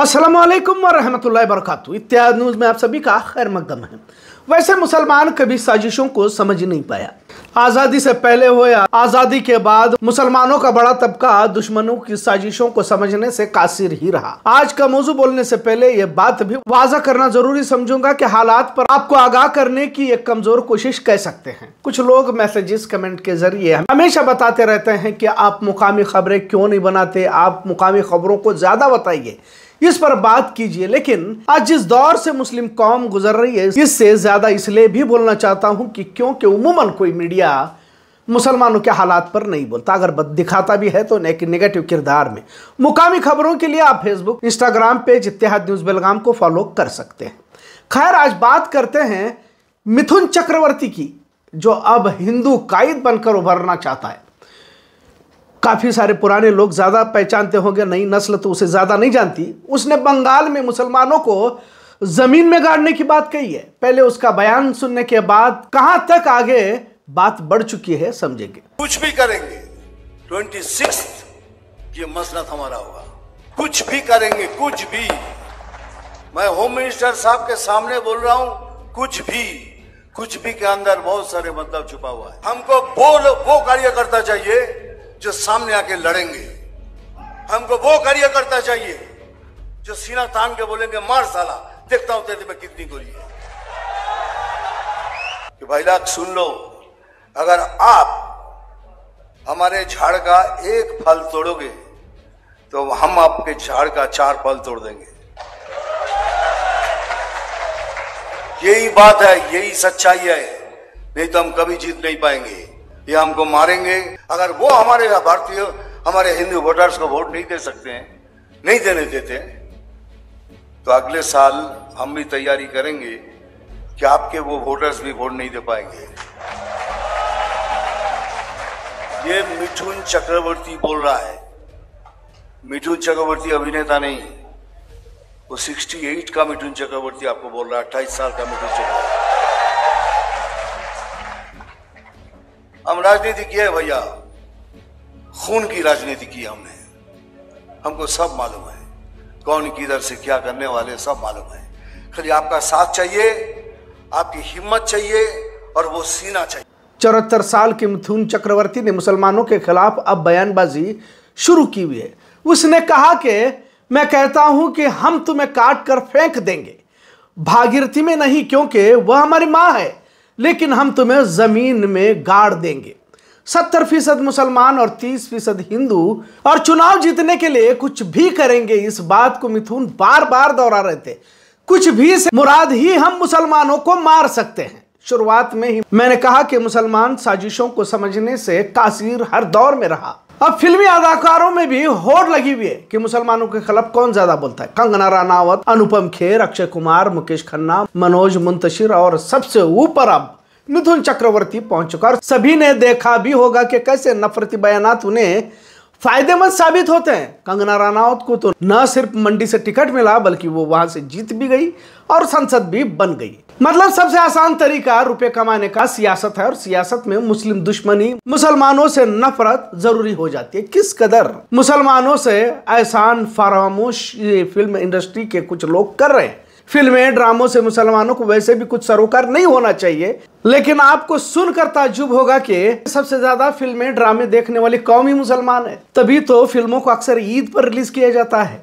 असलम वरहमल वरक इत्याद न्यूज़ में आप सभी का खैर मकदम है वैसे मुसलमान कभी साजिशों को समझ नहीं पाया आज़ादी से पहले हो या आज़ादी के बाद मुसलमानों का बड़ा तबका दुश्मनों की साजिशों को समझने से कासिर ही रहा आज का मौजू बोलने से पहले ये बात भी वाजा करना जरूरी समझूंगा कि हालात पर आपको आगाह करने की एक कमजोर कोशिश कह सकते हैं कुछ लोग मैसेजेस कमेंट के जरिए हमेशा बताते रहते हैं कि आप मुकामी खबरें क्यों नहीं बनाते आप मुकामी खबरों को ज्यादा बताइए इस पर बात कीजिए लेकिन आज जिस दौर से मुस्लिम कौम गुजर रही है इससे ज्यादा इसलिए भी बोलना चाहता हूं कि क्योंकि उमूमन कोई मीडिया मुसलमानों के हालात पर नहीं बोलता अगर बद दिखाता भी है तो नेगेटिव किरदार में मुकामी खबरों के लिए आप Facebook Instagram page Ittehad news Belgaum को फॉलो कर सकते हैं खैर आज बात करते हैं मिथुन चक्रवर्ती की जो अब हिंदू कायद बनकर उभरना चाहता है काफ़ी सारे पुराने लोग ज़्यादा पहचानते होंगे नई नस्ल तो उसे ज़्यादा नहीं जानती उसने बंगाल में मुसलमानों को ज़मीन में गाड़ने की बात कही है पहले उसका बयान सुनने के बाद कहाँ तक आगे बात बढ़ चुकी है समझेंगे कुछ भी करेंगे ट्वेंटी सिक्स ये मसला हमारा होगा कुछ भी करेंगे कुछ भी मैं होम मिनिस्टर साहब के सामने बोल रहा हूँ कुछ भी कुछ भी के अंदर बहुत सारे मतलब छुपा हुआ है हमको वो वो कार्यकर्ता चाहिए जो सामने आके लड़ेंगे हमको वो कार्यकर्ता चाहिए जो सीना तान के बोलेंगे मार साला देखता हूं तेरे में कितनी गोली है कि भाई लाख सुन लो अगर आप हमारे झाड़ का एक फल तोड़ोगे तो हम आपके झाड़ का चार फल तोड़ देंगे यही बात है यही सच्चाई है नहीं तो हम कभी जीत नहीं पाएंगे ये हमको मारेंगे अगर वो हमारे भारतीय हमारे हिंदू वोटर्स को वोट नहीं दे सकते हैं नहीं देने देते तो अगले साल हम भी तैयारी करेंगे कि आपके वो वोटर्स भी वोट नहीं दे पाएंगे ये मिथुन चक्रवर्ती बोल रहा है मिठुन चक्रवर्ती अभिनेता नहीं वो 68 का मिठुन चक्रवर्ती आपको बोल रहा है अट्ठाईस साल का मिठुन चक्रवर्ती हम राजनीति किए है भैया खून की राजनीति की हमने हमको सब मालूम है कौन किधर से क्या करने वाले सब मालूम है खाली आपका साथ चाहिए आपकी हिम्मत चाहिए और वो सीना चाहिए चौहत्तर साल के मिथुन चक्रवर्ती ने मुसलमानों के खिलाफ अब बयानबाजी शुरू की हुई है उसने कहा कि मैं कहता हूं कि हम तुम्हें काट कर फेंक देंगे भागीरथी में नहीं क्योंकि वह हमारी माँ है लेकिन हम तुम्हें ज़मीन में गाड़ देंगे सत्तर फीसद मुसलमान और तीस फीसद हिंदू और चुनाव जीतने के लिए कुछ भी करेंगे इस बात को मिथुन बार बार दोहरा रहे थे कुछ भी से मुराद ही हम मुसलमानों को मार सकते हैं शुरुआत में ही मैंने कहा कि मुसलमान साजिशों को समझने से कासिर हर दौर में रहा अब फिल्मी अदाकारों में भी होड़ लगी हुई है कि मुसलमानों के खिलाफ कौन ज्यादा बोलता है कंगना रानावत अनुपम खेर अक्षय कुमार मुकेश खन्ना मनोज मुंतशिर और सबसे ऊपर अब मिथुन चक्रवर्ती पहुंच चुका और सभी ने देखा भी होगा कि कैसे नफरती बयान उन्हें फायदेमंद साबित होते हैं कंगना रानावत को तो न सिर्फ मंडी से टिकट मिला बल्कि वो वहां से जीत भी गई और संसद भी बन गई मतलब सबसे आसान तरीका रुपए कमाने का सियासत है और सियासत में मुस्लिम दुश्मनी मुसलमानों से नफरत जरूरी हो जाती है किस कदर मुसलमानों से एहसान फरामोश ये फिल्म इंडस्ट्री के कुछ लोग कर रहे हैं फिल्में ड्रामों से मुसलमानों को वैसे भी कुछ सरोकार नहीं होना चाहिए लेकिन आपको सुनकर ताजुब होगा कि सबसे ज्यादा फिल्में ड्रामे देखने वाले कौम ही मुसलमान है तभी तो फिल्मों को अक्सर ईद पर रिलीज किया जाता है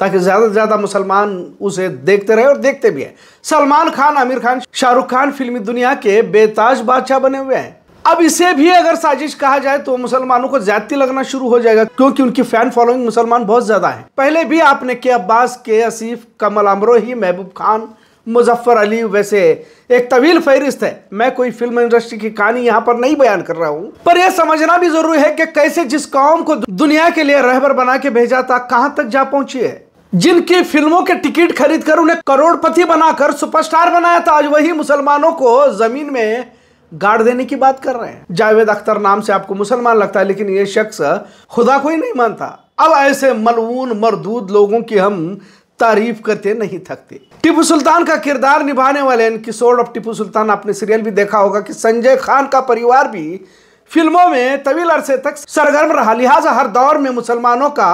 ताकि ज्यादा से ज्यादा मुसलमान उसे देखते रहे और देखते भी हैं सलमान खान आमिर खान शाहरुख खान फिल्मी दुनिया के बेताज बादशाह बने हुए हैं अब इसे भी अगर साजिश कहा जाए तो मुसलमानों को ज्यादा लगना शुरू हो जाएगा क्योंकि उनकी फैन फॉलोइंग मुसलमान बहुत ज्यादा है पहले भी आपने के अब्बास के असीफ कमल अमरोही महबूब खान मुजफ्फर अली वैसे एक तवील फहरिस्त है मैं कोई फिल्म इंडस्ट्री की कहानी यहाँ पर नहीं बयान कर रहा हूँ पर यह समझना भी जरूरी है कि कैसे जिस कौम को दुनिया के लिए रहबर बना के भेजा था कहाँ तक जा पहुंची है जिनकी फिल्मों के टिकट खरीद कर उन्हें करोड़पति बनाकर सुपरस्टार बनाया था आज वही मुसलमानों को जमीन में गाड़ देने की बात कर रहे हैं जावेद अख्तर नाम से आपको मुसलमान लगता है लेकिन ये शख्स खुदा को ही नहीं मानता अब ऐसे मलवून मरदूद लोगों की हम तारीफ करते नहीं थकते टिपू सुल्तान का किरदार निभाने वाले इन किशोर ऑफ टिपू सुल्तान आपने सीरियल भी देखा होगा कि संजय खान का परिवार भी फिल्मों में तवील अरसे तक सरगर्म रहा लिहाजा हर दौर में मुसलमानों का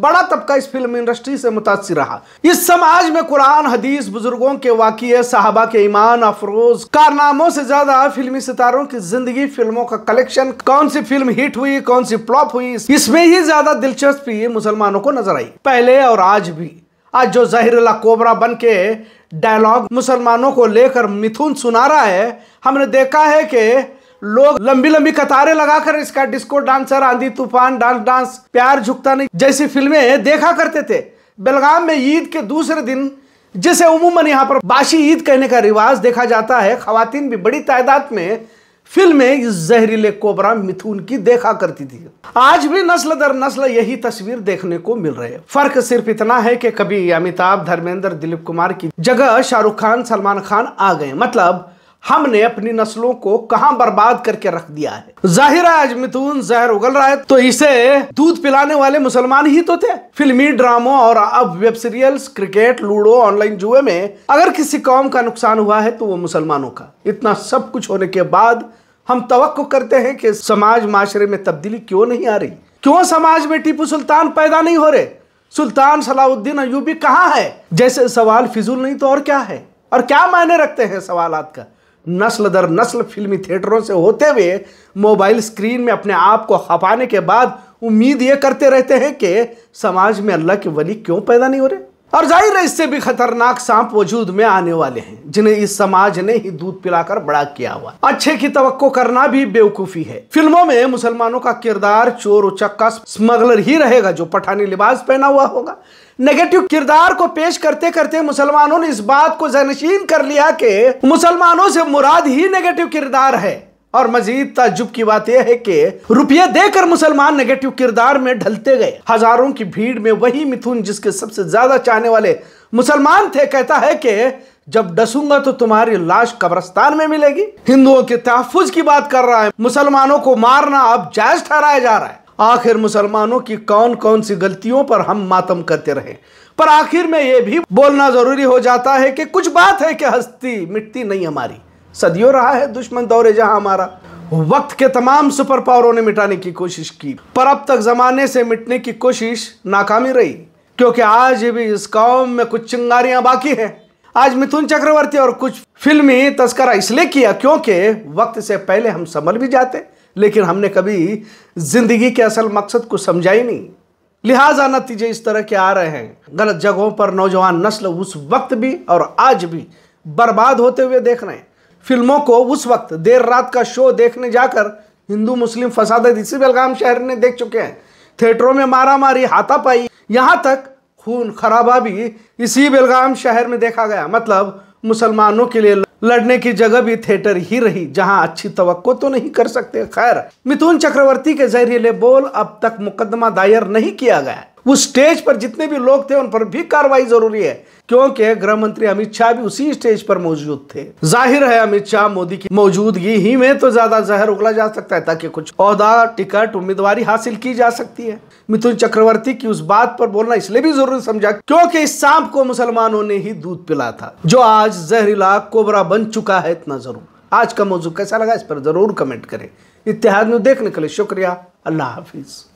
बड़ा तबका इस फिल्म इंडस्ट्री से मुतासर रहा इस समाज में कुरान हदीस बुजुर्गों के वाकई साहबा के ईमान अफरोज कारनामों से ज्यादा फिल्मी सितारों की जिंदगी फिल्मों का कलेक्शन कौन सी फिल्म हिट हुई कौन सी फ्लॉप हुई इसमें ही ज्यादा दिलचस्पी मुसलमानों को नजर आई पहले और आज भी आज जो जहिर कोबरा बन के डायलॉग मुसलमानों को लेकर मिथुन सुना रहा है हमने देखा है कि लोग लंबी लंबी कतारें लगाकर इसका डिस्को डांसर आंधी तूफान डांस डांस प्यार झुकता नहीं जैसी फिल्में देखा करते थे बेलगाम में ईद के दूसरे दिन जिसे उमूमन यहाँ पर बाशी ईद कहने का रिवाज देखा जाता है खातन भी बड़ी तादाद में फिल्में इस जहरीले कोबरा मिथुन की देखा करती थी आज भी नस्ल दर नस्ल यही तस्वीर देखने को मिल रही है फर्क सिर्फ इतना है कि कभी अमिताभ धर्मेंद्र दिलीप कुमार की जगह शाहरुख खान सलमान खान आ गए मतलब हमने अपनी नस्लों को कहां बर्बाद करके रख दिया है जाहिर है आज मिथुन जहर उगल रहा है तो इसे दूध पिलाने वाले मुसलमान ही तो थे फिल्मी ड्रामो और अब web serials cricket Ludo online जुए में अगर किसी कौम का नुकसान हुआ है तो वो मुसलमानों का इतना सब कुछ होने के बाद हम तो करते हैं कि समाज माशरे में तब्दीली क्यों नहीं आ रही क्यों समाज में टीपू सुल्तान पैदा नहीं हो रहे सुल्तान सलाउद्दीन अयूबी कहाँ है जैसे सवाल फिजूल नहीं तो और क्या है और क्या मायने रखते हैं सवाल का नस्ल दर नस्ल फिल्मी थिएटरों से होते हुए मोबाइल स्क्रीन में अपने आप को खपाने के बाद उम्मीद ये करते रहते हैं कि समाज में अल्लाह के वली क्यों पैदा नहीं हो रहे और जाहिर है इससे भी खतरनाक सांप वजूद में आने वाले हैं जिन्हें इस समाज ने ही दूध पिलाकर बड़ा किया हुआ अच्छे की तवक्को करना भी बेवकूफी है फिल्मों में मुसलमानों का किरदार चोर उचक्का स्मगलर ही रहेगा जो पठानी लिबास पहना हुआ होगा नेगेटिव किरदार को पेश करते करते मुसलमानों ने इस बात को जनशीन कर लिया कि मुसलमानों से मुराद ही नेगेटिव किरदार है और मजीद ताजुब की बात यह है कि रुपये देकर मुसलमान नेगेटिव किरदार में ढलते गए हजारों की भीड़ में वही मिथुन जिसके सबसे ज्यादा चाहने वाले मुसलमान थे कहता है कि जब डसूंगा तो तुम्हारी लाश कब्रस्तान में मिलेगी हिंदुओं के तहफुज की बात कर रहा है मुसलमानों को मारना अब जायज ठहराया जा रहा है आखिर मुसलमानों की कौन कौन सी गलतियों पर हम मातम करते रहे पर आखिर में यह भी बोलना ज़रूरी हो जाता है कि कुछ बात है कि हस्ती मिटती नहीं हमारी सदियों रहा है दुश्मन दौरे जहां हमारा वक्त के तमाम सुपर पावरों ने मिटाने की कोशिश की पर अब तक ज़माने से मिटने की कोशिश नाकामी रही क्योंकि आज भी इस कौम में कुछ चिंगारियां बाकी हैं आज मिथुन चक्रवर्ती और कुछ फिल्मी तस्करा इसलिए किया क्योंकि वक्त से पहले हम संभल भी जाते लेकिन हमने कभी ज़िंदगी के असल मकसद को समझा ही नहीं लिहाजा नतीजे इस तरह के आ रहे हैं गलत जगहों पर नौजवान नस्ल उस वक्त भी और आज भी बर्बाद होते हुए देख रहे हैं फिल्मों को उस वक्त देर रात का शो देखने जाकर हिंदू मुस्लिम फसाद इसी बेलगाम शहर ने देख चुके हैं थिएटरों में मारा मारी हाथापाई यहाँ तक खून खराबा भी इसी बेलगाम शहर में देखा गया मतलब मुसलमानों के लिए लड़ने की जगह भी थिएटर ही रही जहां अच्छी तो तो नहीं कर सकते खैर मिथुन चक्रवर्ती के जहरीले बोल अब तक मुकदमा दायर नहीं किया गया उस स्टेज पर जितने भी लोग थे उन पर भी कार्रवाई जरूरी है क्योंकि गृह मंत्री अमित शाह भी उसी स्टेज पर मौजूद थे जाहिर है अमित शाह मोदी की मौजूदगी ही में तो ज्यादा जहर उगला जा सकता है ताकि कुछ औहदा टिकट उम्मीदवारी हासिल की जा सकती है मिथुन चक्रवर्ती की उस बात पर बोलना इसलिए भी जरूरी समझा क्योंकि इस सांप को मुसलमानों ने ही दूध पिला था जो आज जहरीला कोबरा बन चुका है इतना जरूर आज का मौजूद कैसा लगा इस पर जरूर कमेंट करें इतिहाद में देखने के लिए शुक्रिया अल्लाह हाफिज़